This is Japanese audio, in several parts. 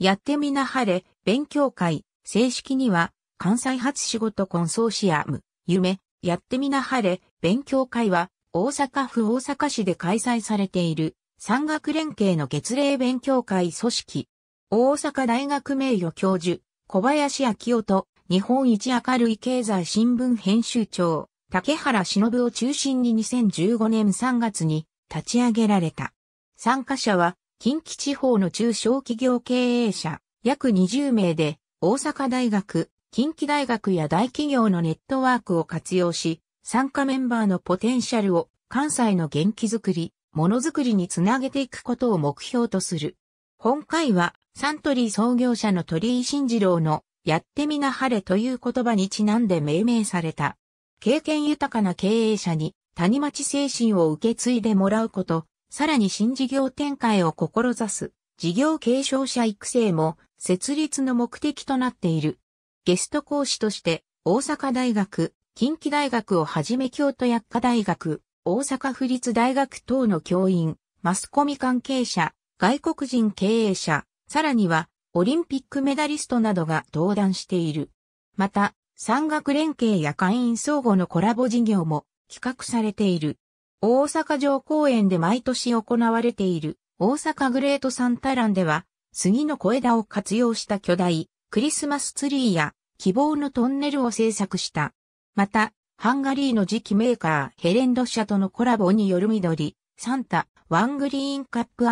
やってみなはれ、勉強会、正式には、関西発仕事コンソーシアム、夢、やってみなはれ、勉強会は、大阪府大阪市で開催されている、産学連携の月例勉強会組織。大阪大学名誉教授、小林明夫と、日本一明るい経済新聞編集長、竹原忍を中心に2015年3月に立ち上げられた。参加者は近畿地方の中小企業経営者、約20名で、大阪大学、近畿大学や大企業のネットワークを活用し、参加メンバーのポテンシャルを関西の元気づくり、ものづくりにつなげていくことを目標とする。本回は、サントリー創業者の鳥居慎二郎の、やってみな晴れという言葉にちなんで命名された。経験豊かな経営者に、谷町精神を受け継いでもらうこと、さらに新事業展開を志す事業継承者育成も設立の目的となっている。ゲスト講師として大阪大学、近畿大学をはじめ京都薬科大学、大阪府立大学等の教員、マスコミ関係者、外国人経営者、さらにはオリンピックメダリストなどが登壇している。また、産学連携や会員相互のコラボ事業も企画されている。大阪城公園で毎年行われている大阪グレートサンタランでは、杉の小枝を活用した巨大クリスマスツリーや希望のトンネルを制作した。また、ハンガリーの次期メーカーヘレンド社とのコラボによる緑、サンタ、ワングリーンカップ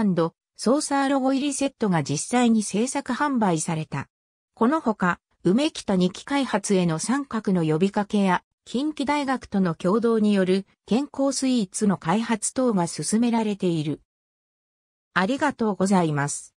ソーサーロゴ入りセットが実際に制作販売された。このほか、梅北2期開発への参画の呼びかけや、近畿大学との共同による健康スイーツの開発等が進められている。ありがとうございます。